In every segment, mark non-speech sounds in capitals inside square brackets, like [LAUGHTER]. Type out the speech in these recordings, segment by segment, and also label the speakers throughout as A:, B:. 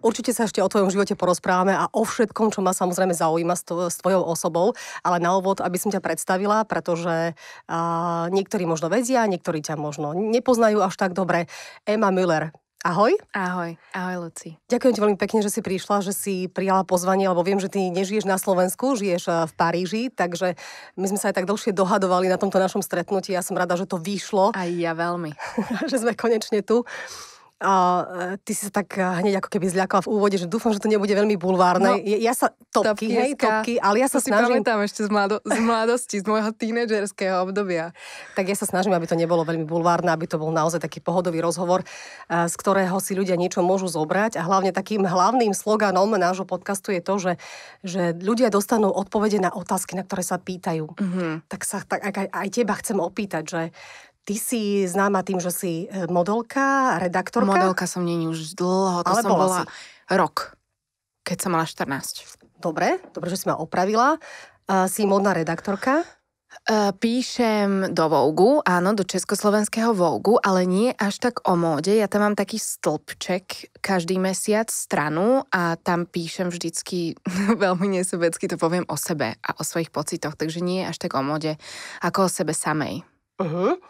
A: Určite sa ešte o tvojom živote porozprávame a o všetkom, čo ma samozrejme zaujíma s, tvojou osobou, ale na úvod, aby som ťa predstavila, pretože uh, niektorí možno vedia, niektorí ťa možno nepoznajú až tak dobre. Emma Müller, Ahoj. Ahoj, ahoj Luci. Ďakujem ti veľmi pekne, že si prišla, že si prijala pozvanie, lebo viem, že ty nežiješ na Slovensku, žiješ e, v Paríži, takže my sme sa aj tak dlhšie dohadovali na tomto našom stretnutí. Ja som rada, že to vyšlo. Aj ja veľmi. [LAUGHS] že sme konečne tu. A e, ty si sa tak e, hneď ako keby zľakala v úvode, že dúfam, že to nebude veľmi bulvárne. No, ja sa topky, topky hej, topky, ale ja sa to snažím... si
B: pamätám ešte z, mlado, z mladosti, z môjho tínedžerského
A: obdobia. Tak ja sa snažím, aby to nebolo veľmi bulvárne, aby to bol naozaj taký pohodový rozhovor, e, z ktorého si ľudia niečo môžu zobrať. A hlavne takým hlavným sloganom nášho podcastu je to, že, že ľudia dostanú odpovede na otázky, na ktoré sa pýtajú. Mm-hmm. Tak sa tak, aj, aj teba chcem opýtať, že Ty si známa tým, že si e, modelka, redaktorka? Modelka som není už dlho, to Ale som bola si. rok, keď som mala 14.
B: Dobre, dobre, že si ma opravila. Uh, si modná redaktorka? E, píšem do Vogue, áno, do československého Vogue, ale nie až tak o móde. Ja tam mám taký stĺpček každý mesiac stranu a tam píšem vždycky, [LAUGHS] veľmi nesobecky to poviem o sebe a o svojich pocitoch, takže nie až tak o móde, ako o sebe samej. Uh-huh.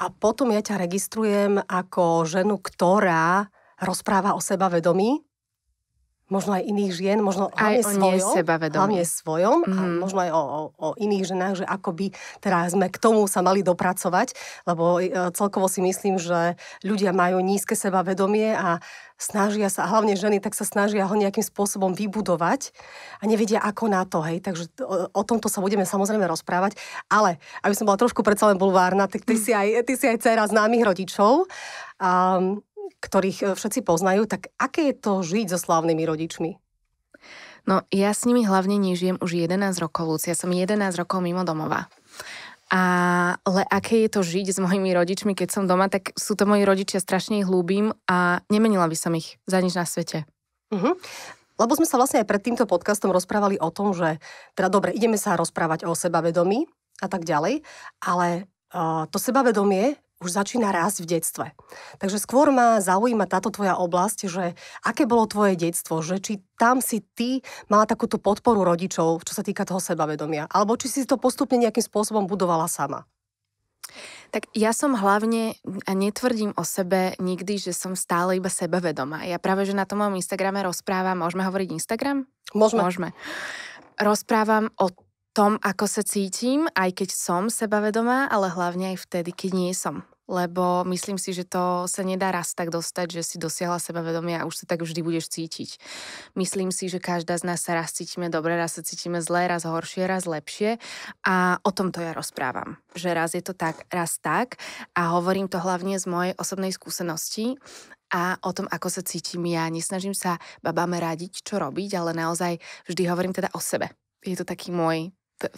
B: A potom ja ťa registrujem ako ženu,
A: ktorá rozpráva o seba vedomí možno aj iných žien, možno hlavne aj o svojom, hlavne svojom mm. a mhm. možno aj o, o, o iných ženách, že ako by teraz sme k tomu sa mali dopracovať, lebo e, celkovo si myslím, že ľudia majú nízke sebavedomie a snažia sa, a hlavne ženy, tak sa snažia ho nejakým spôsobom vybudovať a nevedia ako na to, hej. Takže o, e, o tomto sa budeme samozrejme rozprávať, ale aby som bola trošku predsa len bulvárna, tak ty, ty, si, mhm. aj, ty si aj dcera známych rodičov. Um, ktorých e, všetci poznajú, tak aké je to žiť so slávnymi rodičmi?
B: No, ja s nimi hlavne nežijem už 11 rokov, Lucia. Som 11 rokov mimo domova. Ale aké je to žiť s mojimi rodičmi, keď som doma, tak sú to moji rodičia, strašne ich ľúbim a nemenila by som ich za nič na svete.
A: Uh-huh. Lebo sme sa vlastne aj pred týmto podcastom rozprávali o tom, že teda dobre, ideme sa rozprávať o sebavedomí a tak ďalej, ale uh, to sebavedomie už začína rásť v detstve. Takže skôr ma zaujíma táto tvoja oblasť, že aké bolo tvoje detstvo, že či tam si ty mala takúto podporu rodičov, čo sa týka toho sebavedomia, alebo či si to postupne nejakým spôsobom budovala
B: sama. Tak ja som hlavne, a netvrdím o sebe nikdy, že som stále iba sebavedomá. Ja práve, že na tom mojom Instagrame rozprávam, môžeme hovoriť Instagram? Môžeme. môžeme. Rozprávam o tom, ako sa cítim, aj keď som sebavedomá, ale hlavne aj vtedy, keď nie som. Lebo myslím si, že to sa nedá raz tak dostať, že si dosiahla sebavedomie a už sa tak vždy budeš cítiť. Myslím si, že každá z nás sa raz cítime dobre, raz sa cítime zle, raz horšie, raz lepšie. A o tomto ja rozprávam. Že raz je to tak, raz tak. A hovorím to hlavne z mojej osobnej skúsenosti a o tom, ako sa cítim ja. Nesnažím sa babáme radiť, čo robiť, ale naozaj vždy hovorím teda o sebe. Je to taký môj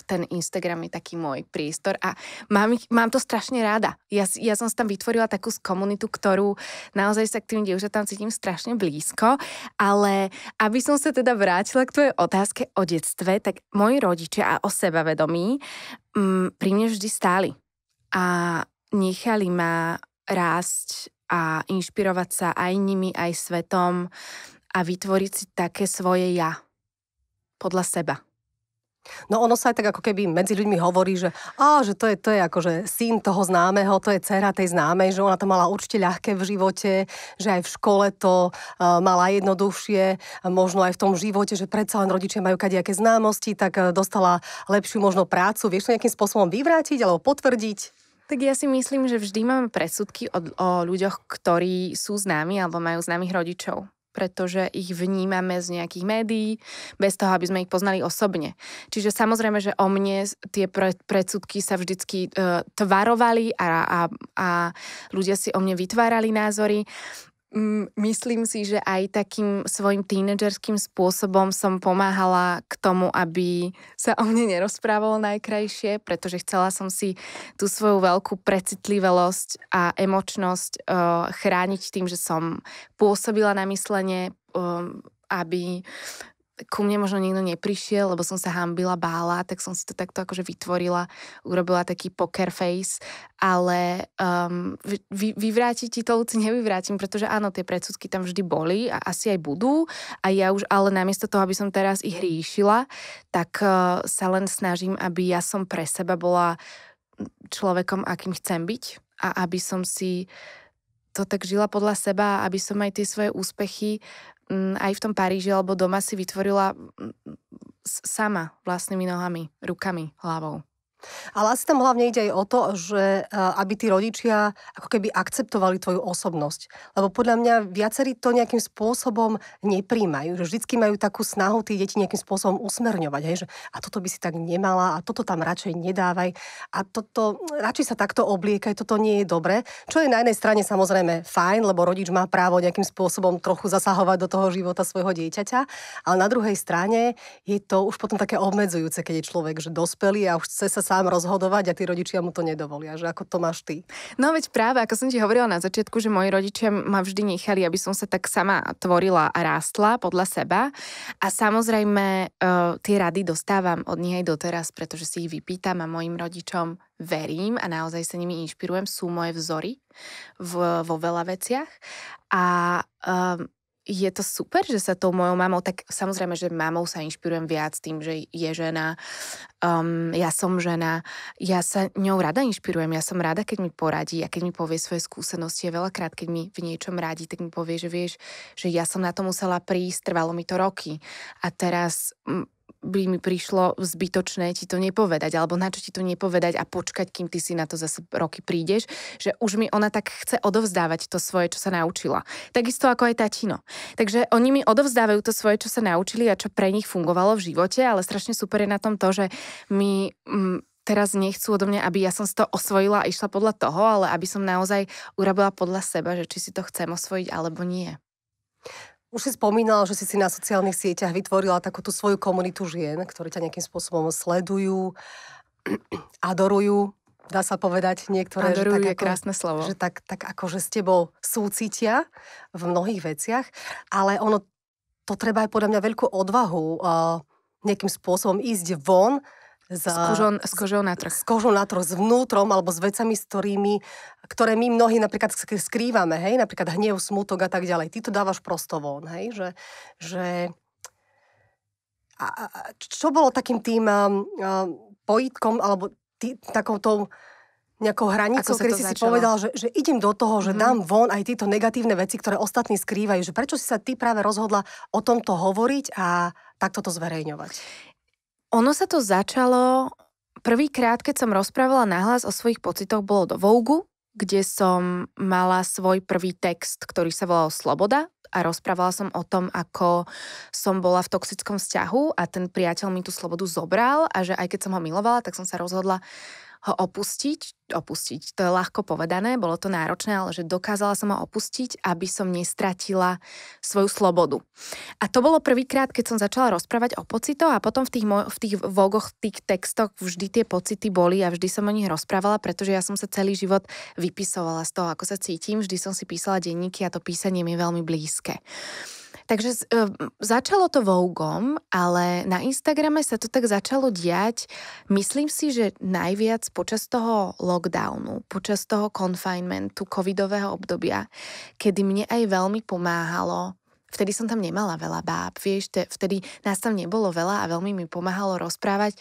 B: ten Instagram je taký môj prístor a mám, ich, mám to strašne ráda. Ja, ja som si tam vytvorila takú komunitu, ktorú naozaj sa k tým dievčatám cítim strašne blízko, ale aby som sa teda vrátila k tvojej otázke o detstve, tak moji rodičia a o sebavedomí m, mm, pri mne vždy stáli a nechali ma rásť a inšpirovať sa aj nimi, aj svetom a vytvoriť si také svoje ja
A: podľa seba. No ono sa aj tak ako keby medzi ľuďmi hovorí, že, á, že to, je, to je akože syn toho známeho, to je dcera tej známej, že ona to mala určite ľahké v živote, že aj v škole to uh, mala jednoduchšie, možno aj v tom živote, že predsa len rodičia majú kadejaké známosti, tak uh, dostala lepšiu možno prácu. Vieš to nejakým spôsobom vyvrátiť alebo
B: potvrdiť? Tak ja si myslím, že vždy máme predsudky o, o ľuďoch, ktorí sú známi alebo majú známych rodičov pretože ich vnímame z nejakých médií, bez toho, aby sme ich poznali osobne. Čiže samozrejme, že o mne tie predsudky sa vždycky e, tvarovali a, a, a ľudia si o mne vytvárali názory. Myslím si, že aj takým svojim tínedžerským spôsobom som pomáhala k tomu, aby sa o mne nerozprávalo najkrajšie, pretože chcela som si tú svoju veľkú precitlivelosť a emočnosť uh, chrániť tým, že som pôsobila na myslenie, um, aby ku mne možno nikto neprišiel, lebo som sa hambila, bála, tak som si to takto akože vytvorila, urobila taký poker face, ale um, vy, vyvrátiť ti to Luci nevyvrátim, pretože áno, tie predsudky tam vždy boli a asi aj budú a ja už, ale namiesto toho, aby som teraz ich riešila, tak uh, sa len snažím, aby ja som pre seba bola človekom, akým chcem byť a aby som si to tak žila podľa seba, aby som aj tie svoje úspechy Mm, aj v tom Paríži alebo doma si vytvorila mm, sama vlastnými nohami, rukami, hlavou. Ale asi tam hlavne ide
A: aj o to, že e, aby tí rodičia ako keby akceptovali tvoju osobnosť. Lebo podľa mňa viacerí to nejakým spôsobom nepríjmajú. Že vždycky majú takú snahu tí deti nejakým spôsobom usmerňovať. Hej? Že, a toto by si tak nemala, a toto tam radšej nedávaj. A toto, radšej sa takto obliekaj, toto nie je dobre. Čo je na jednej strane samozrejme fajn, lebo rodič má právo nejakým spôsobom trochu zasahovať do toho života svojho dieťaťa. Ale na druhej strane je to už potom také obmedzujúce, keď je človek, že dospelý a už chce sa sám rozhodovať a tí rodičia
B: mu to nedovolia, že ako to máš ty. No veď práve, ako som ti hovorila na začiatku, že moji rodičia ma vždy nechali, aby som sa tak sama tvorila a rástla podľa seba a samozrejme uh, tie rady dostávam od nich aj doteraz, pretože si ich vypýtam a mojim rodičom verím a naozaj sa nimi inšpirujem, sú moje vzory v, vo veľa veciach a e, je to super, že sa tou mojou mamou, tak samozrejme, že mamou sa inšpirujem viac tým, že je žena, um, ja som žena, ja sa ňou rada inšpirujem, ja som rada, keď mi poradí a keď mi povie svoje skúsenosti a veľakrát, keď mi v niečom radí, tak mi povie, že vieš, že ja som na to musela prísť, trvalo mi to roky a teraz by mi prišlo zbytočné ti to nepovedať, alebo na čo ti to nepovedať a počkať, kým ty si na to zase roky prídeš, že už mi ona tak chce odovzdávať to svoje, čo sa naučila. Takisto ako aj tatino. Takže oni mi odovzdávajú to svoje, čo sa naučili a čo pre nich fungovalo v živote, ale strašne super je na tom to, že my mm, teraz nechcú odo mňa, aby ja som si to osvojila a išla podľa toho, ale aby som naozaj urobila podľa seba, že či si to chcem osvojiť alebo nie. Už si spomínal, že si si na sociálnych sieťach vytvorila takú tú svoju
A: komunitu žien, ktorí ťa nejakým spôsobom sledujú, [CLEARS THROAT] adorujú, dá sa povedať niektoré. Adorujú že tak je ako, krásne slovo. Že tak, tak ako, že s tebou súcitia v mnohých veciach, ale ono, to treba aj podľa mňa veľkú odvahu uh, nejakým spôsobom ísť von s, kožou, s kožou na trh. S kožou na trh, s vnútrom alebo s vecami, s ktorými, ktoré my mnohí napríklad skrývame, hej, napríklad hnev, smutok a tak ďalej. Ty to dávaš prosto von, hej, že, že a, a čo bolo takým tým a, um, a, um, pojitkom alebo tý, takou nejakou hranicou, kedy si začalo? si povedal, že, že idem do toho, že mm-hmm. dám von aj tieto negatívne veci, ktoré ostatní skrývajú. Že prečo si sa ty práve rozhodla o tomto hovoriť a takto to zverejňovať?
B: Ono sa to začalo, prvýkrát, keď som rozprávala nahlas o svojich pocitoch, bolo do Vogue, kde som mala svoj prvý text, ktorý sa volal Sloboda a rozprávala som o tom, ako som bola v toxickom vzťahu a ten priateľ mi tú slobodu zobral a že aj keď som ho milovala, tak som sa rozhodla, ho opustiť, opustiť, to je ľahko povedané, bolo to náročné, ale že dokázala som ho opustiť, aby som nestratila svoju slobodu. A to bolo prvýkrát, keď som začala rozprávať o pocitoch a potom v tých, mo- v tých vogoch, v tých textoch vždy tie pocity boli a vždy som o nich rozprávala, pretože ja som sa celý život vypisovala z toho, ako sa cítim, vždy som si písala denníky a to písanie mi je veľmi blízke. Takže e, začalo to Vougom, ale na Instagrame sa to tak začalo diať. Myslím si, že najviac počas toho lockdownu, počas toho confinementu, covidového obdobia, kedy mne aj veľmi pomáhalo Vtedy som tam nemala veľa báb, vieš, te, vtedy nás tam nebolo veľa a veľmi mi pomáhalo rozprávať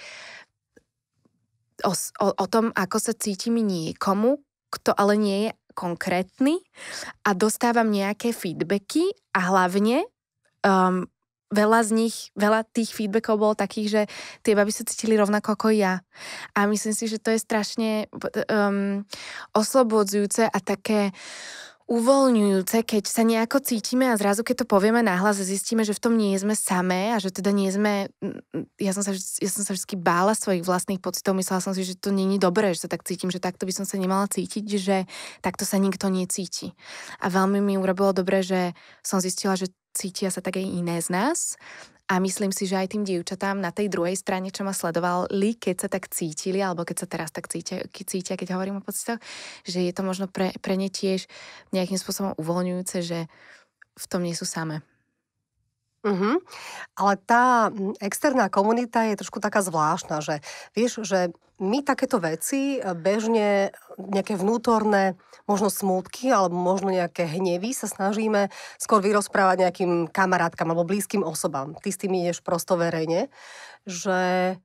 B: o, o, o tom, ako sa cítim niekomu, kto ale nie je konkrétny a dostávam nejaké feedbacky a hlavne um, veľa z nich, veľa tých feedbackov bolo takých, že tie baby sa cítili rovnako ako ja. A myslím si, že to je strašne um, oslobodzujúce a také uvoľňujúce, keď sa nejako cítime a zrazu, keď to povieme nahlas a zistíme, že v tom nie sme samé a že teda nie sme... Ja som sa, ja som sa vždy bála svojich vlastných pocitov, myslela som si, že to není dobré, že sa tak cítim, že takto by som sa nemala cítiť, že takto sa nikto necíti. A veľmi mi urobilo dobre, že som zistila, že cítia sa tak aj iné z nás. A myslím si, že aj tým dievčatám na tej druhej strane, čo ma sledovali, keď sa tak cítili, alebo keď sa teraz tak cítia, keď, cítia, keď hovorím o pocitoch, že je to možno pre, pre ne tiež nejakým spôsobom uvoľňujúce, že v tom nie sú samé. Uh-huh. Ale tá hm,
A: externá komunita je trošku taká zvláštna, že vieš, že my takéto veci e, bežne nejaké vnútorné, možno smútky alebo možno nejaké hnevy sa snažíme skôr vyrozprávať nejakým kamarátkam alebo blízkym osobám. Ty s tým ideš prosto verejne, že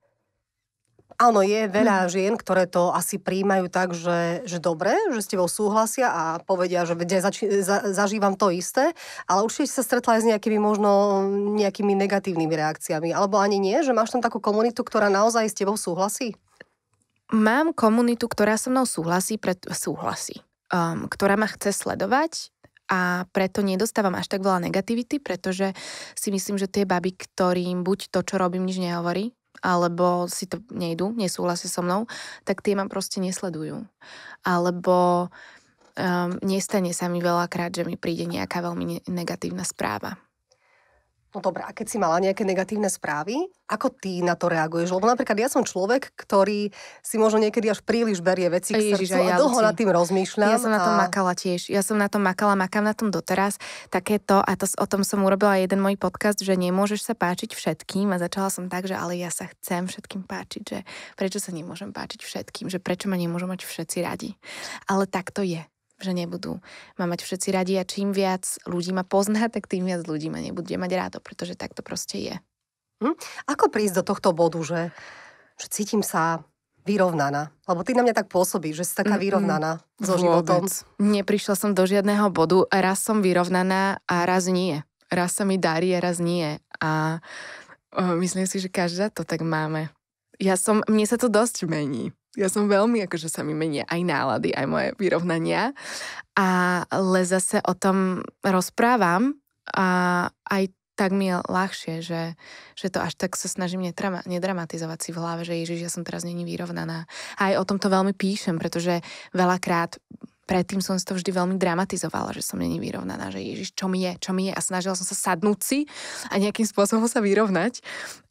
A: Áno, je veľa hmm. žien, ktoré to asi príjmajú tak, že, že dobre, že s tebou súhlasia a povedia, že vedia, zači- za- zažívam to isté, ale určite sa stretla aj s nejakými možno nejakými negatívnymi reakciami, alebo ani
B: nie, že máš tam takú komunitu, ktorá naozaj s tebou súhlasí? Mám komunitu, ktorá so mnou súhlasí, pred, súhlasí um, ktorá ma chce sledovať, a preto nedostávam až tak veľa negativity, pretože si myslím, že tie baby, ktorým buď to, čo robím, nič nehovorí, alebo si to nejdu, nesúhlasia so mnou, tak tie ma proste nesledujú. Alebo um, nestane sa mi veľakrát, že mi príde nejaká veľmi negatívna správa No
A: dobré, a keď si mala nejaké negatívne správy, ako ty na to reaguješ? Lebo napríklad ja som človek, ktorý si možno niekedy až príliš berie veci k Ježiš, srdcu ja a dlho nad tým
B: rozmýšľam. Ja som a... na tom makala tiež. Ja som na tom makala, makám na tom doteraz. to, a to, o tom som urobila jeden môj podcast, že nemôžeš sa páčiť všetkým. A začala som tak, že ale ja sa chcem všetkým páčiť, že prečo sa nemôžem páčiť všetkým, že prečo ma nemôžu mať všetci radi. Ale tak to je že nebudú ma mať všetci radi a čím viac ľudí ma pozná, tak tým viac ľudí ma nebude mať rádo, pretože tak to proste je. Hm?
A: Ako prísť do tohto bodu, že, že cítim sa vyrovnaná? Lebo ty na mňa tak pôsobí, že si taká vyrovnaná mm, so životom. Vôbec.
B: Neprišla som do žiadného bodu. Raz som vyrovnaná a raz nie. Raz sa mi darí a raz nie. A myslím si, že každá to tak máme. Ja som, mne sa to dosť mení ja som veľmi, akože sa mi menia aj nálady, aj moje vyrovnania. A le zase o tom rozprávam a aj tak mi je ľahšie, že, že to až tak sa snažím netrama, nedramatizovať si v hlave, že Ježiš, ja som teraz není vyrovnaná. A aj o tom to veľmi píšem, pretože veľakrát predtým som si to vždy veľmi dramatizovala, že som není vyrovnaná, že Ježiš, čo mi je, čo mi je a snažila som sa sadnúť si a nejakým spôsobom sa vyrovnať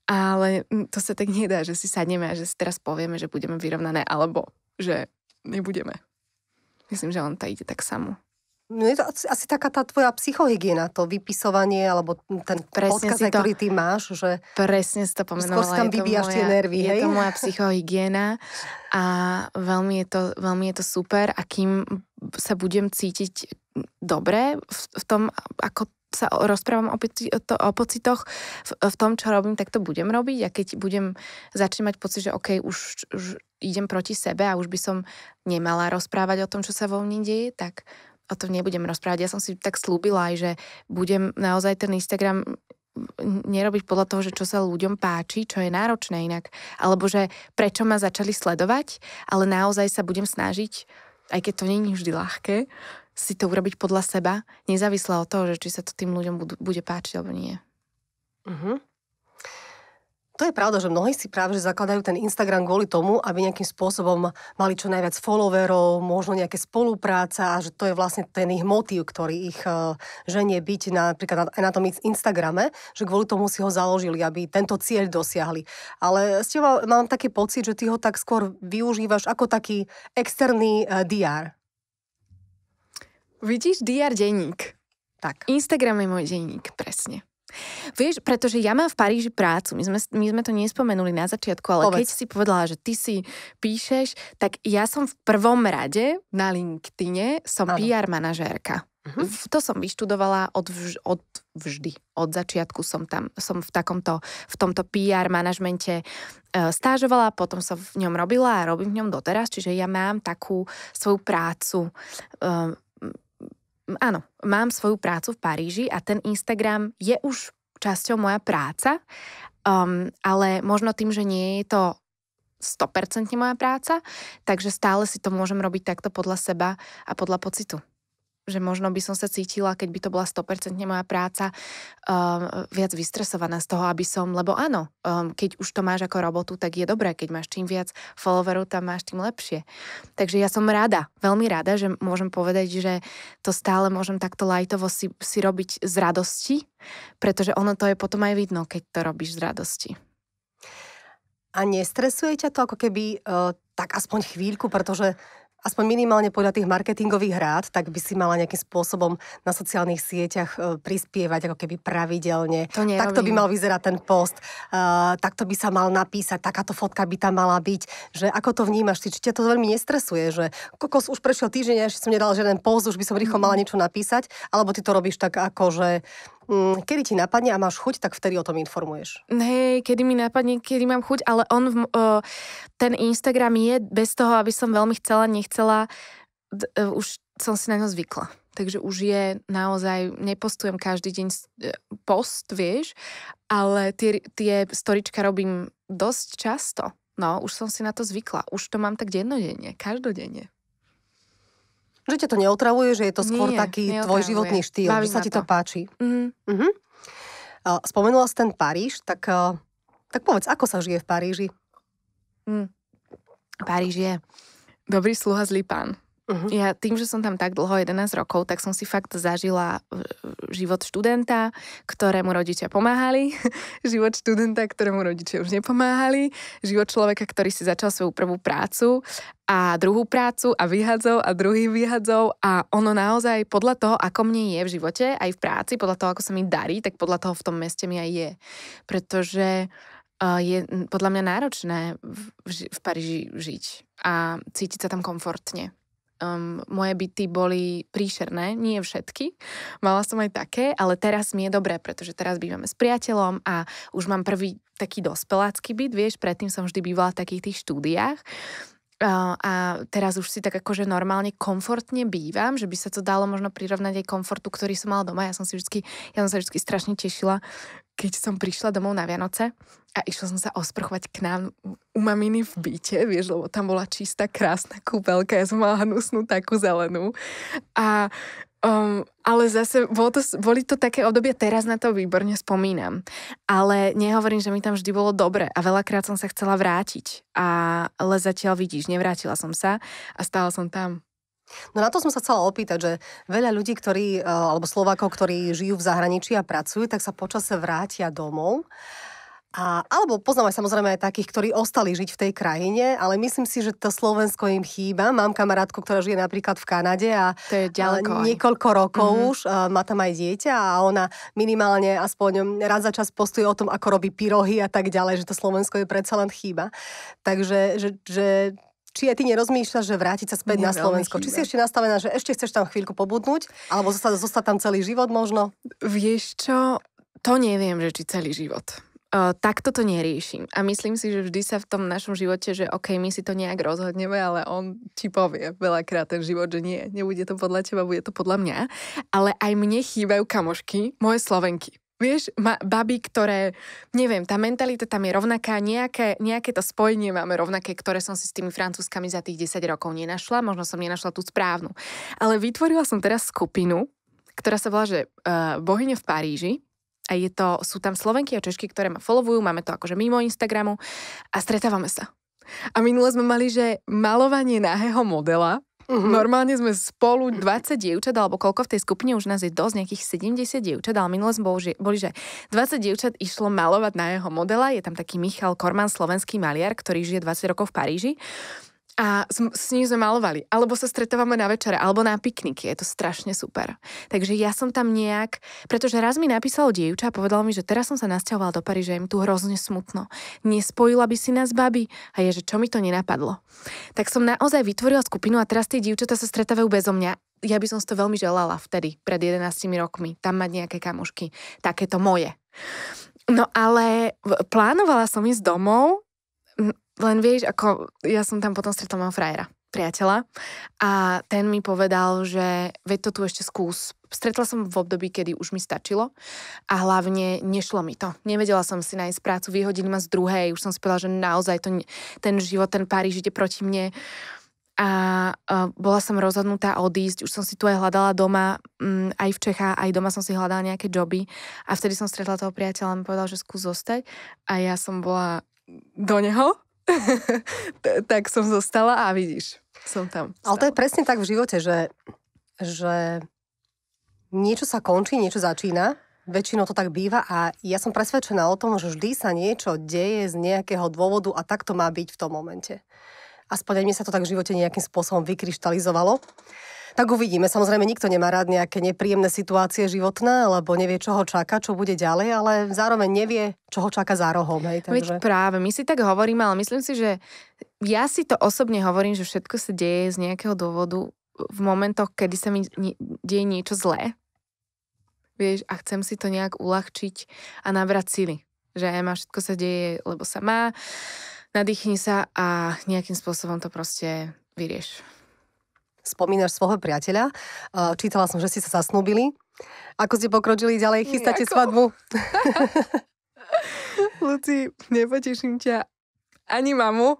B: ale mm, to sa tak nedá, že si sadneme a že si teraz povieme, že budeme vyrovnané, alebo že nebudeme. Myslím, že on tá ide tak samo.
A: No je to asi, asi taká tá tvoja psychohygiena, to vypisovanie, alebo ten presne podkaz, to, ktorý ty máš, že...
B: Presne si to pomenovala. Skôr tam vybíjaš tie nervy, Je hej? to moja psychohygiena a veľmi je, to, veľmi je to super a kým sa budem cítiť dobre v, v tom, ako sa rozprávam o, to, o pocitoch v, v tom, čo robím, tak to budem robiť a keď budem, začínať mať pocit, že OK, už, už idem proti sebe a už by som nemala rozprávať o tom, čo sa vo mne deje, tak o tom nebudem rozprávať. Ja som si tak slúbila aj, že budem naozaj ten Instagram nerobiť podľa toho, že čo sa ľuďom páči, čo je náročné inak. Alebo že prečo ma začali sledovať, ale naozaj sa budem snažiť, aj keď to nie je vždy ľahké, si to urobiť podľa seba, nezávisle od toho, že či sa to tým ľuďom bude páčiť alebo nie.
A: Uh-huh. To je pravda, že mnohí si práve že zakladajú ten Instagram kvôli tomu, aby nejakým spôsobom mali čo najviac followerov, možno nejaké spolupráca a že to je vlastne ten ich motív, ktorý ich e, ženie byť napríklad aj na tom Instagrame, že kvôli tomu si ho založili, aby tento cieľ dosiahli. Ale s teba mám taký pocit, že ty ho tak skôr využívaš ako taký
B: externý e, DR. Vidíš, DR denník. Tak. Instagram je môj denník, presne. Vieš, pretože ja mám v Paríži prácu, my sme, my sme to nespomenuli na začiatku, ale Povedz. keď si povedala, že ty si píšeš, tak ja som v prvom rade na LinkedIne, som ano. PR manažérka. Uh-huh. To som vyštudovala od, vž, od vždy. Od začiatku som tam, som v takomto, v tomto PR manažmente e, stážovala, potom som v ňom robila a robím v ňom doteraz, čiže ja mám takú svoju prácu e, áno, mám svoju prácu v Paríži a ten Instagram je už časťou moja práca, um, ale možno tým, že nie je to 100% moja práca, takže stále si to môžem robiť takto podľa seba a podľa pocitu že možno by som sa cítila, keď by to bola 100% moja práca, um, viac vystresovaná z toho, aby som, lebo áno, um, keď už to máš ako robotu, tak je dobré, keď máš čím viac followerov, tam máš tým lepšie. Takže ja som rada, veľmi rada, že môžem povedať, že to stále môžem takto lajtovo si, si robiť z radosti, pretože ono to je potom aj vidno, keď to robíš z radosti. A nestresuje ťa to ako keby uh, tak aspoň chvíľku, pretože
A: aspoň minimálne podľa tých marketingových rád, tak by si mala nejakým spôsobom na sociálnych sieťach e, prispievať ako keby pravidelne. To takto by mal vyzerať ten post, uh, takto by sa mal napísať, takáto fotka by tam mala byť, že ako to vnímaš ty, či ťa to veľmi nestresuje, že kokos už prešiel týždeň, až som nedal žiaden post, už by som rýchlo mm. mala niečo napísať, alebo ty to robíš tak ako, že Mm, kedy ti napadne a máš chuť, tak vtedy o tom informuješ.
B: Hej, kedy mi napadne, kedy mám chuť, ale on, v, o, ten Instagram je bez toho, aby som veľmi chcela, nechcela, d, e, už som si na ňo zvykla. Takže už je naozaj, nepostujem každý deň e, post, vieš, ale tie, tie storička robím dosť často. No, už som si na to zvykla. Už to mám tak dennodenne, každodenne.
A: Že ťa to neotravuje, že je to skôr Nie, taký neotravuje. tvoj životný štýl, Baví že sa ti to, to páči. Uh-huh. Uh-huh. Uh, spomenula si ten Paríž, tak, uh, tak
B: povedz, ako sa žije v Paríži? Mm. Paríž je dobrý sluha, zlý pán. Uh-huh. Ja tým, že som tam tak dlho, 11 rokov, tak som si fakt zažila e, život študenta, ktorému rodičia pomáhali, [LAUGHS] život študenta, ktorému rodičia už nepomáhali, život človeka, ktorý si začal svoju prvú prácu a druhú prácu a vyhadzov a druhý vyhadzov a ono naozaj podľa toho, ako mne je v živote, aj v práci, podľa toho, ako sa mi darí, tak podľa toho v tom meste mi aj je. Pretože e, je podľa mňa náročné v, v, v Paríži žiť a cítiť sa tam komfortne um, moje byty boli príšerné, nie všetky. Mala som aj také, ale teraz mi je dobré, pretože teraz bývame s priateľom a už mám prvý taký dospelácky byt, vieš, predtým som vždy bývala v takých tých štúdiách a teraz už si tak akože normálne komfortne bývam, že by sa to dalo možno prirovnať aj komfortu, ktorý som mala doma. Ja som, si vždy, ja som sa vždy strašne tešila, keď som prišla domov na Vianoce a išla som sa osprchovať k nám u maminy v byte, vieš, lebo tam bola čistá, krásna kúpelka, ja som mala hnusnú takú zelenú. A Um, ale zase bolo to, boli to také obdobia, teraz na to výborne spomínam. Ale nehovorím, že mi tam vždy bolo dobre a veľakrát som sa chcela vrátiť. A, ale zatiaľ vidíš, nevrátila som sa a
A: stála som tam. No na to som sa chcela opýtať, že veľa ľudí, ktorí, eh, alebo Slovákov, ktorí žijú v zahraničí a pracujú, tak sa počase vrátia domov a, alebo poznám aj samozrejme aj takých, ktorí ostali žiť v tej krajine, ale myslím si, že to Slovensko im chýba. Mám kamarátku, ktorá žije napríklad v Kanade a to je ďaleko niekoľko rokov mm-hmm. už a, má tam aj dieťa a ona minimálne aspoň raz za čas postuje o tom, ako robí pyrohy a tak ďalej, že to Slovensko je predsa len chýba. Takže že, že či aj ty nerozmýšľaš, že vrátiť sa späť Mne na Slovensko? Či si ešte nastavená, že ešte chceš tam chvíľku pobudnúť? Alebo zostať, zostať tam celý život
B: možno? Vieš čo, to neviem, že či celý život. E, takto to neriešim. A myslím si, že vždy sa v tom našom živote, že OK, my si to nejak rozhodneme, ale on ti povie veľakrát ten život, že nie, nebude to podľa teba, bude to podľa mňa. Ale aj mne chýbajú kamošky, moje slovenky. Vieš, ma, baby, ktoré, neviem, tá mentalita tam je rovnaká, nejaké, nejaké to spojenie máme rovnaké, ktoré som si s tými francúzskami za tých 10 rokov nenašla, možno som nenašla tú správnu. Ale vytvorila som teraz skupinu, ktorá sa volá, že uh, e, Bohyne v Paríži a je to, sú tam Slovenky a Češky, ktoré ma followujú, máme to akože mimo Instagramu a stretávame sa. A minule sme mali, že malovanie nahého modela, mm Normálne sme spolu 20 dievčat, alebo koľko v tej skupine už nás je dosť, nejakých 70 dievčat, ale minule sme boli, boli, že 20 dievčat išlo malovať na jeho modela. Je tam taký Michal Korman, slovenský maliar, ktorý žije 20 rokov v Paríži a s ním sme malovali. Alebo sa stretávame na večere, alebo na pikniky. Je to strašne super. Takže ja som tam nejak... Pretože raz mi napísalo dievča a povedal mi, že teraz som sa nasťahoval do Paríža, im tu hrozne smutno. Nespojila by si nás, baby A je, že čo mi to nenapadlo. Tak som naozaj vytvorila skupinu a teraz tie dievčatá sa stretávajú bezo mňa ja by som si to veľmi želala vtedy, pred 11 rokmi, tam mať nejaké kamošky, takéto moje. No ale plánovala som ísť domov len vieš, ako ja som tam potom stretla mojho frajera priateľa a ten mi povedal, že veď to tu ešte skús. Stretla som v období, kedy už mi stačilo a hlavne nešlo mi to. Nevedela som si nájsť prácu, vyhodili ma z druhej, už som si povedala, že naozaj to, ten život, ten Paríž ide proti mne a bola som rozhodnutá odísť, už som si tu aj hľadala doma, aj v Čechách, aj doma som si hľadala nejaké joby a vtedy som stretla toho priateľa a mi povedal, že skús zostať a ja som bola do neho tak som zostala a vidíš, som tam.
A: Stala. Ale to je presne tak v živote, že, že niečo sa končí, niečo začína. Väčšinou to tak býva a ja som presvedčená o tom, že vždy sa niečo deje z nejakého dôvodu a tak to má byť v tom momente. Aspoň aj mi sa to tak v živote nejakým spôsobom vykryštalizovalo. Tak uvidíme. Samozrejme, nikto nemá rád nejaké nepríjemné situácie životné, lebo nevie, čo ho čaká, čo bude ďalej, ale zároveň nevie, čo ho čaká za rohom. Hej, takže... Veď
B: práve, my si tak hovoríme, ale myslím si, že ja si to osobne hovorím, že všetko sa deje z nejakého dôvodu v momentoch, kedy sa mi deje niečo zlé. Vieš, a chcem si to nejak uľahčiť a nabrať sily. Že má všetko sa deje, lebo sa má, nadýchni sa a nejakým spôsobom to proste vyrieš
A: spomínaš svojho priateľa. Čítala som, že ste sa zasnúbili. Ako ste
B: pokročili ďalej? Chystáte Nejako. svadbu? [LAUGHS] Luci, nepoteším ťa ani mamu.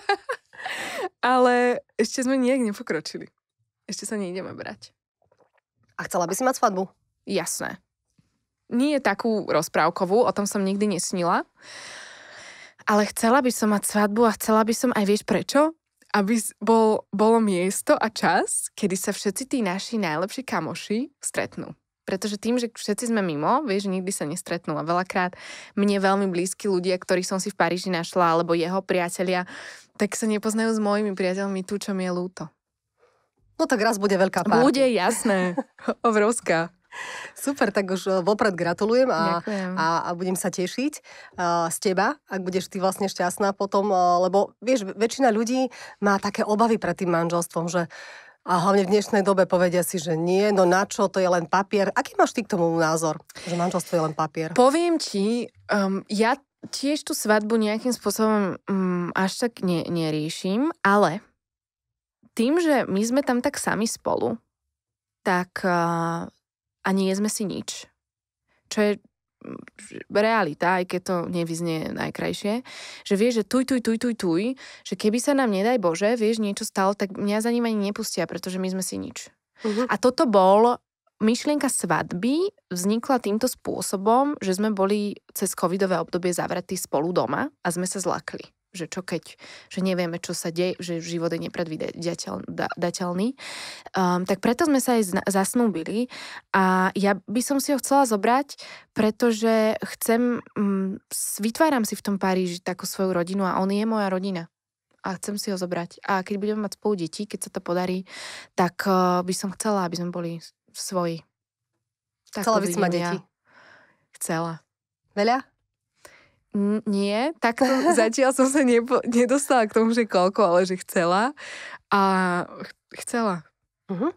B: [LAUGHS] Ale ešte sme nijak nepokročili. Ešte sa nejdeme brať. A chcela by si mať svadbu? Jasné. Nie takú rozprávkovú, o tom som nikdy nesnila. Ale chcela by som mať svadbu a chcela by som aj, vieš prečo? aby bol, bolo miesto a čas, kedy sa všetci tí naši najlepší kamoši stretnú. Pretože tým, že všetci sme mimo, vieš, nikdy sa nestretnú. A veľakrát mne veľmi blízki ľudia, ktorých som si v Paríži našla, alebo jeho priatelia, tak sa nepoznajú s mojimi priateľmi tu, čo mi je lúto. No tak raz bude veľká pár. Bude, jasné. [LAUGHS] Obrovská.
A: Super, tak už eh, vopred gratulujem a, a, a budem sa tešiť uh, z teba, ak budeš ty vlastne šťastná potom, uh, lebo vieš, väčšina ľudí má také obavy pred tým manželstvom, že a hlavne v dnešnej dobe povedia si, že nie, no na čo, to je len papier. Aký máš ty k tomu názor, že manželstvo je len papier?
B: Poviem ti, um, ja tiež tú svadbu nejakým spôsobom um, až tak ne, neriešim, ale tým, že my sme tam tak sami spolu, tak uh, a nie sme si nič. Čo je realita, aj keď to nevyznie najkrajšie, že vieš, že tuj, tuj, tuj, tuj, tuj, že keby sa nám, nedaj Bože, vieš, niečo stalo, tak mňa za ním ani nepustia, pretože my sme si nič. Uh-huh. A toto bol, myšlienka svadby vznikla týmto spôsobom, že sme boli cez covidové obdobie zavretí spolu doma a sme sa zlakli že čo keď, že nevieme, čo sa deje, že život je nepredvídateľný. Um, tak preto sme sa aj zasnúbili a ja by som si ho chcela zobrať, pretože chcem, um, vytváram si v tom Paríži takú svoju rodinu a on je moja rodina a chcem si ho zobrať. A keď budeme mať spolu deti, keď sa to podarí, tak uh, by som chcela, aby sme boli svoji. Tak chcela by si mať deti? Ja. Chcela. Veľa? Mm, nie, to [LAUGHS] zatiaľ som sa nepo- nedostala k tomu, že koľko, ale že chcela.
A: A ch- chcela. Uh-huh.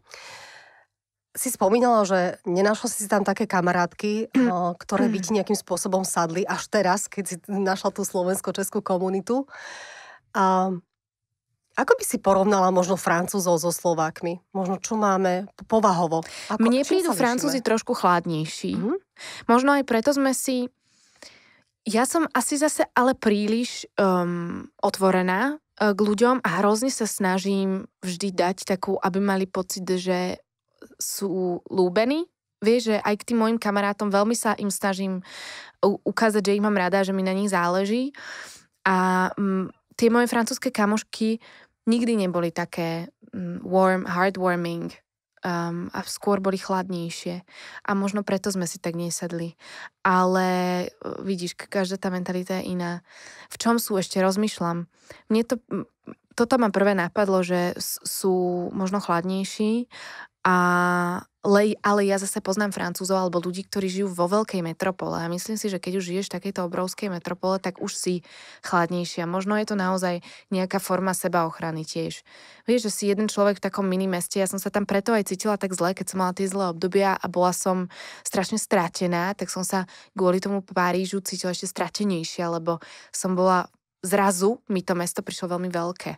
A: Si spomínala, že nenašla si tam také kamarátky, [CLEARS THROAT] ktoré by ti mm. nejakým spôsobom sadli až teraz, keď si našla tú slovensko-českú komunitu. A ako by si porovnala možno Francúzov so Slovákmi? Možno čo máme povahovo? Ako, Mne prídu Francúzi
B: trošku chladnejší. Mm-hmm. Možno aj preto sme si ja som asi zase ale príliš um, otvorená uh, k ľuďom a hrozne sa snažím vždy dať takú, aby mali pocit, že sú lúbení. Vieš, že aj k tým mojim kamarátom veľmi sa im snažím ukázať, že ich mám rada, že mi na nich záleží. A um, tie moje francúzske kamošky nikdy neboli také um, warm, heartwarming um, a skôr boli chladnejšie. A možno preto sme si tak nesedli. Ale e, vidíš, každá tá mentalita je iná. V čom sú ešte, rozmýšľam. Mne to, toto ma prvé napadlo, že sú možno chladnejší a Le, ale ja zase poznám Francúzov alebo ľudí, ktorí žijú vo veľkej metropole a myslím si, že keď už žiješ v takejto obrovskej metropole, tak už si chladnejšia. Možno je to naozaj nejaká forma seba ochrany tiež. Vieš, že si jeden človek v takom mini meste, ja som sa tam preto aj cítila tak zle, keď som mala tie zlé obdobia a bola som strašne stratená, tak som sa kvôli tomu Parížu cítila ešte stratenejšia, lebo som bola zrazu, mi to mesto prišlo veľmi veľké.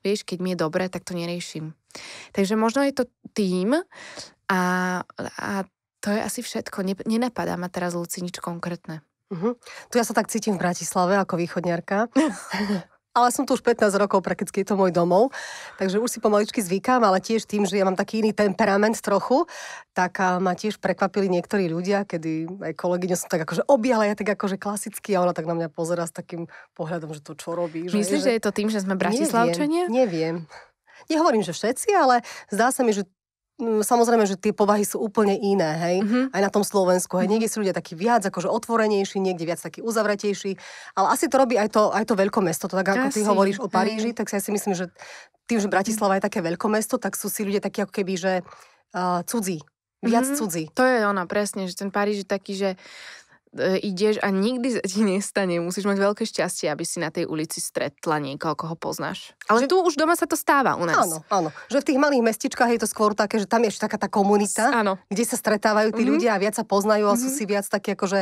B: Vieš, keď mi je dobre, tak to neriešim. Takže možno je to tým, a, a to je asi všetko. Nenapadá ma teraz, Luci, nič konkrétne. Uh-huh. Tu ja sa tak cítim v Bratislave
A: ako východňarka. [LAUGHS] ale som tu už 15 rokov, prakticky je to môj domov, takže už si pomaličky zvykám, ale tiež tým, že ja mám taký iný temperament trochu, tak ma tiež prekvapili niektorí ľudia, kedy aj kolegyňa som tak akože objala, ja tak akože klasicky a ona tak na mňa pozera s takým pohľadom, že to čo robí. Že Myslíš, je, že... že je to tým, že sme Bratislavčania? Neviem, neviem. Nehovorím, že všetci, ale zdá sa mi, že Mm, samozrejme, že tie povahy sú úplne iné, hej, mm-hmm. aj na tom Slovensku, hej, mhm. niekde sú ľudia takí viac akože otvorenejší, niekde viac takí uzavretejší, ale asi to robí aj to, aj to veľkomesto, to tak ako asi. ty hovoríš o mhm. Paríži, hej. tak si ja si myslím, že tým, že Bratislava
B: je také veľkomesto, tak sú si ľudia takí ako keby, že uh, cudzí, viac mm-hmm. cudzí. To je ona, presne, že ten Paríž je taký, že E, ideš a nikdy sa ti nestane. Musíš mať veľké šťastie, aby si na tej ulici stretla niekoho, koho poznáš. Ale že... tu už doma sa to stáva u nás. Áno,
A: áno. Že v tých malých mestičkách je to skôr také, že tam je ešte taká tá komunita, áno. kde sa stretávajú tí mm-hmm. ľudia a viac sa poznajú a mm-hmm. sú mhm. si viac takí akože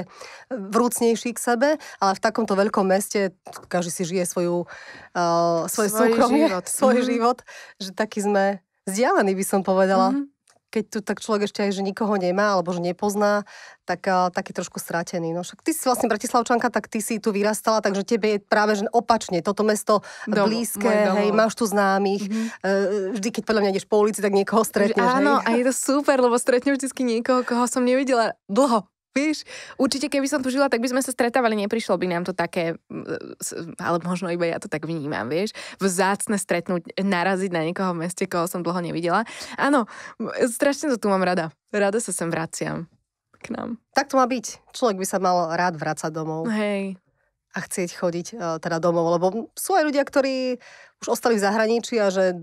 A: vrúcnejší k sebe. Ale v takomto veľkom meste každý si žije svoju, uh, svoje svoj súkromie, život. [LAUGHS] svoj mm-hmm. život. Že taký sme vzdialení, by som povedala. Mm-hmm keď tu tak človek ešte aj, že nikoho nemá alebo že nepozná, tak tak taký trošku stratený. No však ty si vlastne Bratislavčanka, tak ty si tu vyrastala, takže tebe je práve že opačne toto mesto Dom, blízke, hej, máš tu známych. Mm-hmm.
B: Vždy, keď podľa mňa ideš po ulici, tak niekoho stretneš. Áno, hej. a je to [LAUGHS] super, lebo stretnem vždy niekoho, koho som nevidela dlho vieš, určite keby som tu žila, tak by sme sa stretávali, neprišlo by nám to také, ale možno iba ja to tak vnímam, vieš, vzácne stretnúť, naraziť na niekoho v meste, koho som dlho nevidela. Áno, strašne to tu mám rada. Rada sa sem vraciam k nám. Tak
A: to má byť. Človek by sa mal rád vrácať domov.
B: Hej. A chcieť
A: chodiť e, teda domov, lebo sú aj ľudia, ktorí už ostali v zahraničí a že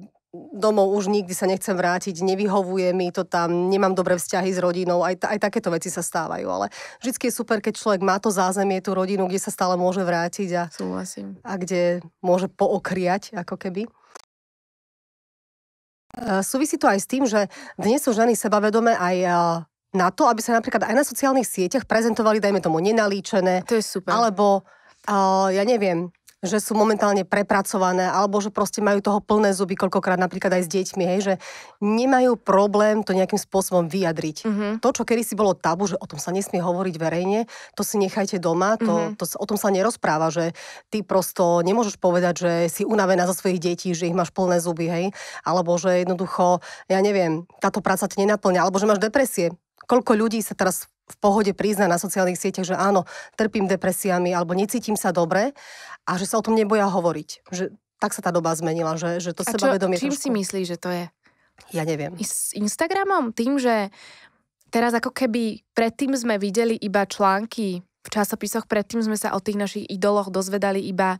A: domov už nikdy sa nechcem vrátiť, nevyhovuje mi to tam, nemám dobré vzťahy s rodinou, aj, t- aj takéto veci sa stávajú, ale vždy je super, keď človek má to zázemie, tú rodinu, kde sa stále môže vrátiť a, Súhlasím. a kde môže pookriať, ako keby. E, súvisí to aj s tým, že dnes sú ženy sebavedomé aj e, na to, aby sa napríklad aj na sociálnych sieťach prezentovali, dajme tomu, nenalíčené. To je super. Alebo, e, ja neviem, že sú momentálne prepracované alebo že proste majú toho plné zuby, koľkokrát napríklad aj s deťmi, hej, že nemajú problém to nejakým spôsobom vyjadriť. Mm-hmm. To, čo kedy si bolo tabu, že o tom sa nesmie hovoriť verejne, to si nechajte doma, to, mm-hmm. to, to, o tom sa nerozpráva, že ty prosto nemôžeš povedať, že si unavená za svojich detí, že ich máš plné zuby, hej, alebo že jednoducho, ja neviem, táto práca ti nenaplňa, alebo že máš depresie. Koľko ľudí sa teraz v pohode prizna na sociálnych sieťach, že áno, trpím depresiami alebo necítim sa dobre a že sa o tom neboja hovoriť. Že tak sa tá doba zmenila, že, že to a čo, čím trošku... si myslíš, že to je? Ja neviem.
B: I s Instagramom? Tým, že teraz ako keby predtým sme videli iba články v časopisoch, predtým sme sa o tých našich idoloch dozvedali iba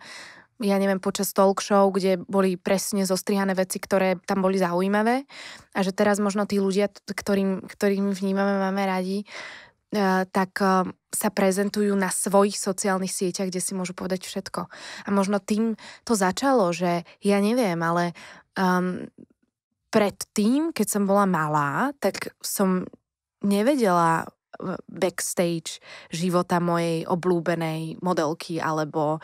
B: ja neviem, počas talk show, kde boli presne zostrihané veci, ktoré tam boli zaujímavé a že teraz možno tí ľudia, ktorým, ktorým vnímame, máme radi, uh, E, tak e, sa prezentujú na svojich sociálnych sieťach, kde si môžu povedať všetko. A možno tým to začalo, že ja neviem, ale um, predtým, keď som bola malá, tak som nevedela backstage života mojej oblúbenej modelky alebo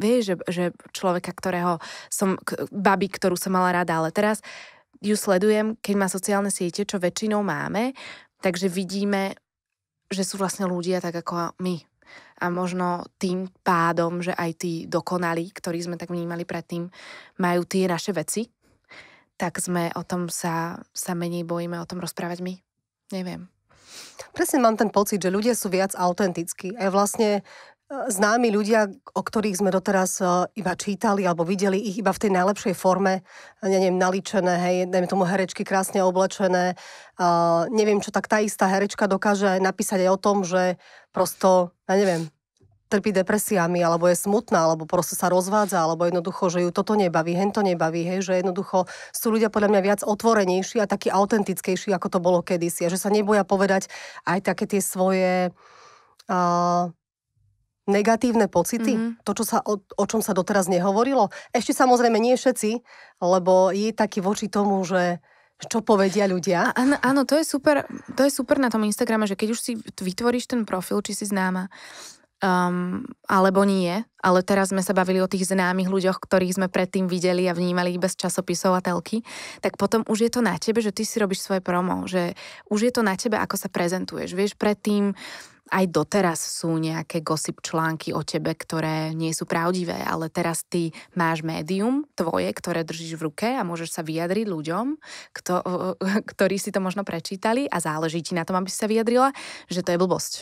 B: vieš, že, že človeka, ktorého som, babi, ktorú som mala rada, ale teraz ju sledujem, keď má sociálne siete, čo väčšinou máme, takže vidíme že sú vlastne ľudia tak ako my. A možno tým pádom, že aj tí dokonalí, ktorí sme tak vnímali predtým, majú tie naše veci, tak sme o tom sa, sa menej bojíme o tom rozprávať my. Neviem.
A: Presne mám ten pocit, že ľudia sú viac autentickí. A vlastne známi ľudia, o ktorých sme doteraz e, iba čítali alebo videli ich iba v tej najlepšej forme, e, neviem, naličené, hej, dajme tomu herečky krásne oblečené. Uh, neviem, čo tak tá istá herečka dokáže napísať aj o tom, že prosto, ja neviem, trpí depresiami, alebo je smutná, alebo proste sa rozvádza, alebo jednoducho, že ju toto nebaví, hen to nebaví, hej, že jednoducho sú ľudia podľa mňa viac otvorenejší a takí autentickejší, ako to bolo kedysi, a že sa neboja povedať aj také tie svoje uh, negatívne pocity, mm-hmm. to, čo sa, o, o čom sa doteraz nehovorilo. Ešte samozrejme nie všetci, lebo je taký
B: voči tomu, že čo povedia ľudia. Áno, áno to, je super, to je super na tom Instagrame, že keď už si vytvoríš ten profil, či si známa, um, alebo nie, ale teraz sme sa bavili o tých známych ľuďoch, ktorých sme predtým videli a vnímali iba bez časopisov a telky, tak potom už je to na tebe, že ty si robíš svoje promo, že už je to na tebe, ako sa prezentuješ. Vieš, predtým aj doteraz sú nejaké gossip články o tebe, ktoré nie sú pravdivé, ale teraz ty máš médium tvoje, ktoré držíš v ruke a môžeš sa vyjadriť ľuďom, kto, [LAUGHS] ktorí si to možno prečítali a záleží ti na tom, aby si sa vyjadrila, že to je blbosť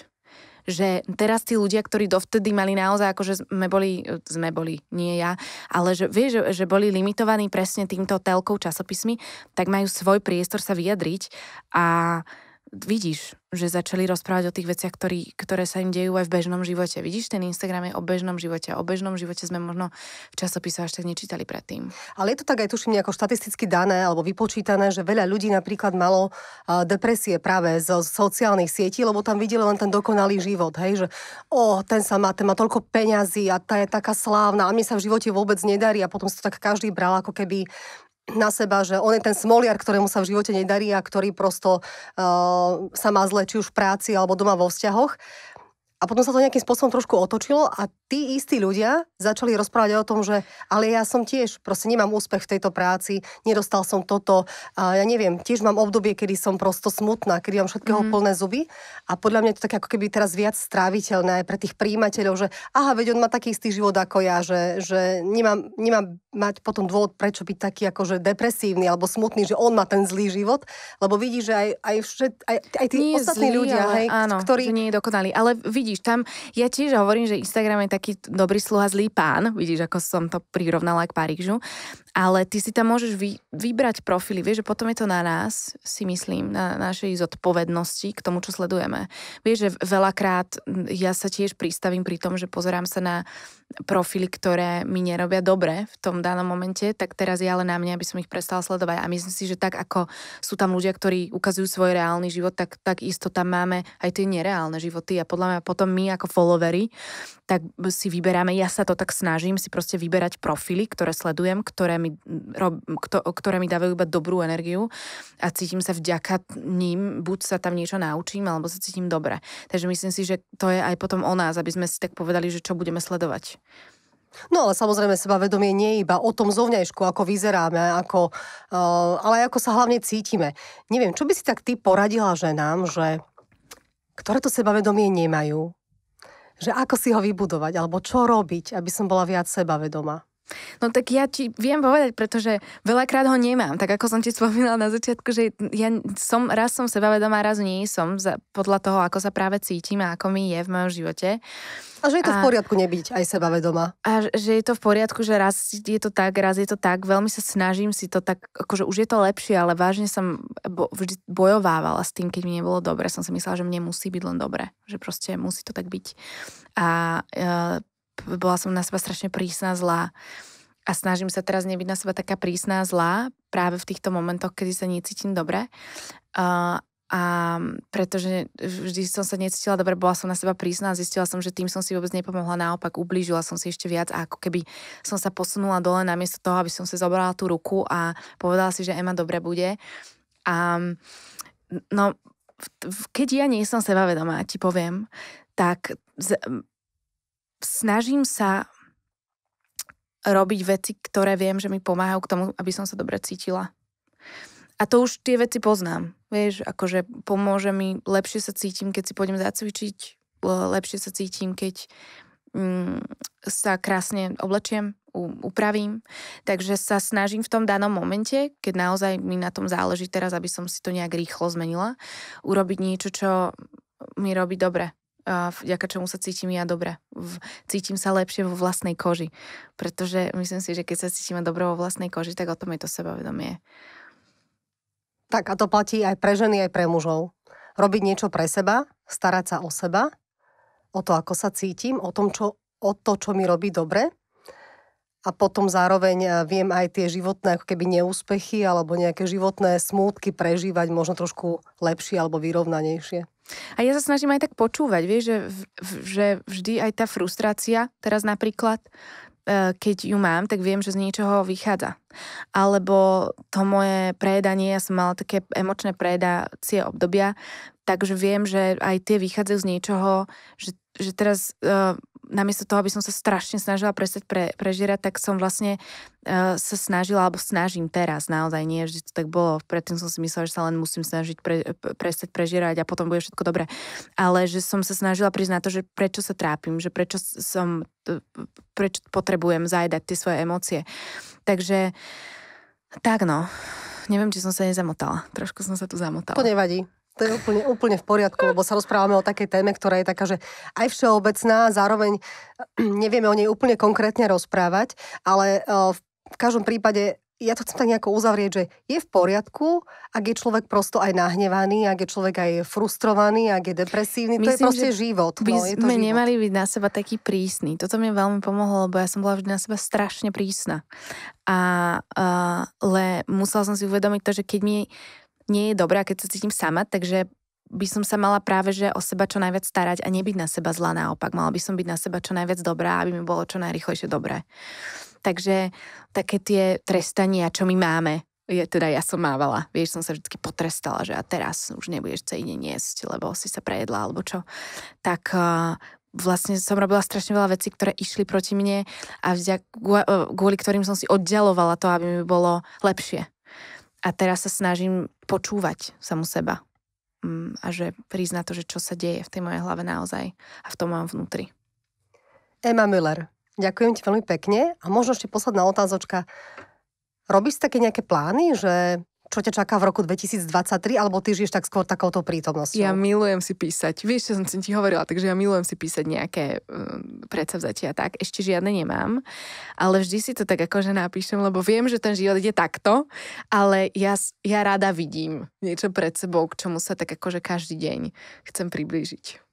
B: že teraz tí ľudia, ktorí dovtedy mali naozaj, akože sme boli, sme boli, nie ja, ale že vieš, že, že boli limitovaní presne týmto telkou časopismi, tak majú svoj priestor sa vyjadriť a vidíš, že začali rozprávať o tých veciach, ktorý, ktoré sa im dejú aj v bežnom živote. Vidíš, ten Instagram je o bežnom živote. O bežnom živote sme možno v časopise až tak nečítali predtým. Ale je to tak aj tuším nejako štatisticky
A: dané alebo vypočítané, že veľa ľudí napríklad malo uh, depresie práve zo sociálnych sietí, lebo tam videli len ten dokonalý život. Hej, že o, oh, ten sa má, ten má toľko peňazí a tá je taká slávna a mi sa v živote vôbec nedarí a potom si to tak každý bral ako keby na seba, že on je ten smoliar, ktorému sa v živote nedarí a ktorý prosto uh, sa má zle, či už v práci alebo doma vo vzťahoch. A potom sa to nejakým spôsobom trošku otočilo a tí istí ľudia začali rozprávať o tom, že ale ja som tiež, proste nemám úspech v tejto práci, nedostal som toto, a ja neviem, tiež mám obdobie, kedy som prosto smutná, kedy mám všetkého mm. plné zuby a podľa mňa je to tak ako keby teraz viac stráviteľné aj pre tých príjimateľov, že aha, veď on má taký istý život ako ja, že, že nemám, nemám mať potom dôvod, prečo byť taký akože depresívny alebo smutný, že on má ten zlý život, lebo vidí, že aj, aj, všet, aj, aj tí nie ostatní zlý, ľudia, ale, hej, áno, ktorí...
B: nie je dokonalý, ale vidí vidíš, tam ja tiež hovorím, že Instagram je taký dobrý sluha, zlý pán, vidíš, ako som to prirovnala k Parížu, ale ty si tam môžeš vy, vybrať profily, vieš, že potom je to na nás, si myslím, na našej zodpovednosti k tomu, čo sledujeme. Vieš, že veľakrát ja sa tiež pristavím pri tom, že pozerám sa na profily, ktoré mi nerobia dobre v tom danom momente, tak teraz je ale na mne, aby som ich prestala sledovať. A myslím si, že tak ako sú tam ľudia, ktorí ukazujú svoj reálny život, tak, tak isto tam máme aj tie nereálne životy. A podľa mňa potom my ako followery, tak si vyberáme, ja sa to tak snažím si proste vyberať profily, ktoré sledujem, ktoré mi, rob, kto, ktoré mi dávajú iba dobrú energiu a cítim sa vďaka ním, buď sa tam niečo naučím, alebo sa cítim dobre. Takže myslím si, že to je aj potom o nás, aby sme si tak povedali, že čo budeme sledovať.
A: No ale samozrejme sebavedomie nie je iba o tom zovňajšku, ako vyzeráme, ako, eh, ale ako sa hlavne cítime. Neviem, čo by si tak ty poradila ženám, že ktoré to sebavedomie nemajú, že ako si ho vybudovať, alebo čo robiť, aby
B: som bola viac sebavedomá? No tak ja ti viem povedať, pretože veľakrát ho nemám. Tak ako som ti spomínala na začiatku, že ja som, raz som sebavedomá, raz nie som, za, podľa toho, ako sa práve cítim a ako mi je v mojom živote. A že je to a, v poriadku nebyť aj sebavedomá. A že je to v poriadku, že raz je to tak, raz je to tak. Veľmi sa snažím si to tak, akože už je to lepšie, ale vážne som bo, vždy bojovávala s tým, keď mi nebolo dobre. Som si myslela, že mne musí byť len dobre. Že proste musí to tak byť. A e, bola som na seba strašne prísna zlá. A snažím sa teraz nebyť na seba taká prísna zlá práve v týchto momentoch, kedy sa necítim dobre. Uh, a pretože vždy som sa necítila dobre, bola som na seba prísna a zistila som, že tým som si vôbec nepomohla, naopak ublížila som si ešte viac a ako keby som sa posunula dole namiesto toho, aby som si zobrala tú ruku a povedala si, že Ema dobre bude. A no, keď ja nie som sebavedomá, ti poviem, tak snažím sa robiť veci, ktoré viem, že mi pomáhajú k tomu, aby som sa dobre cítila. A to už tie veci poznám. Vieš, akože pomôže mi, lepšie sa cítim, keď si pôjdem zacvičiť, lepšie sa cítim, keď mm, sa krásne oblečiem, upravím. Takže sa snažím v tom danom momente, keď naozaj mi na tom záleží teraz, aby som si to nejak rýchlo zmenila, urobiť niečo, čo mi robí dobre vďaka čomu sa cítim ja dobre. Cítim sa lepšie vo vlastnej koži. Pretože myslím si, že keď sa cítime dobre vo vlastnej koži, tak o tom je to sebavedomie.
A: Tak a to platí aj pre ženy, aj pre mužov. Robiť niečo pre seba, starať sa o seba, o to, ako sa cítim, o, tom, čo, o to, čo mi robí dobre a potom zároveň e, viem aj tie životné ako keby neúspechy alebo nejaké životné smútky prežívať možno trošku lepšie alebo vyrovnanejšie.
B: A ja sa snažím aj tak počúvať, vieš, že, že vždy aj tá frustrácia, teraz napríklad, e, keď ju mám, tak viem, že z niečoho vychádza. Alebo to moje prejedanie, ja som mala také emočné prejedacie obdobia, takže viem, že aj tie vychádzajú z niečoho, že, že teraz uh, namiesto toho, aby som sa strašne snažila prestať pre, prežierať, tak som vlastne uh, sa snažila, alebo snažím teraz, naozaj nie, vždy to tak bolo. Predtým som si myslela, že sa len musím snažiť pre, prestať prežierať a potom bude všetko dobré. Ale že som sa snažila prísť na to, že prečo sa trápim, že prečo som, e, prečo potrebujem zajedať tie svoje emócie. Takže tak no, neviem, či som sa nezamotala. Trošku som sa tu zamotala. To nevadí
A: to je úplne, úplne v poriadku, lebo sa rozprávame o takej téme, ktorá je taká, že aj všeobecná, zároveň eh, nevieme o nej úplne konkrétne rozprávať, ale eh, v každom prípade ja to chcem tak nejako uzavrieť, že je v poriadku, ak je človek prosto aj nahnevaný, ak je človek aj frustrovaný, ak je depresívny. Myslím, to je proste život. My no, sme život. nemali
B: byť na seba taký prísny. Toto mi veľmi pomohlo, lebo ja som bola vždy na seba strašne prísna. A, uh, le musela som si uvedomiť to, že keď mi nie je dobré, keď sa cítim sama, takže by som sa mala práve že o seba čo najviac starať a nebyť na seba zlá naopak. Mala by som byť na seba čo najviac dobrá, aby mi bolo čo najrychlejšie dobré. Takže také tie trestania, čo my máme, je, teda ja som mávala, vieš, som sa vždy potrestala, že a teraz už nebudeš celý deň jesť, lebo si sa prejedla alebo čo. Tak uh, vlastne som robila strašne veľa vecí, ktoré išli proti mne a vďak, eh, kvôli ktorým som si oddialovala to, aby mi bolo lepšie. A teraz sa snažím počúvať samu seba mm, a že na to, že čo sa deje v tej mojej hlave naozaj a v tom mám vnútri. Emma Müller, ďakujem
A: ti veľmi pekne a možno ešte posledná otázočka. Robíš také nejaké plány, že čo ťa čaká v roku 2023, alebo ty žiješ tak skôr takouto prítomnosťou? Ja
B: milujem si písať. Vieš, čo som ti hovorila, takže ja milujem si písať nejaké um, predsavzatia tak. Ešte žiadne nemám, ale vždy si to tak akože napíšem, lebo viem, že ten život ide takto, ale ja, ja rada vidím niečo pred sebou, k čomu sa tak akože každý deň chcem priblížiť.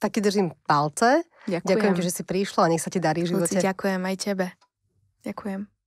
B: Tak ti držím palce.
A: Ďakujem. Ďakujem ti, že si
B: prišla a nech sa ti darí v živote. ďakujem aj tebe. Ďakujem.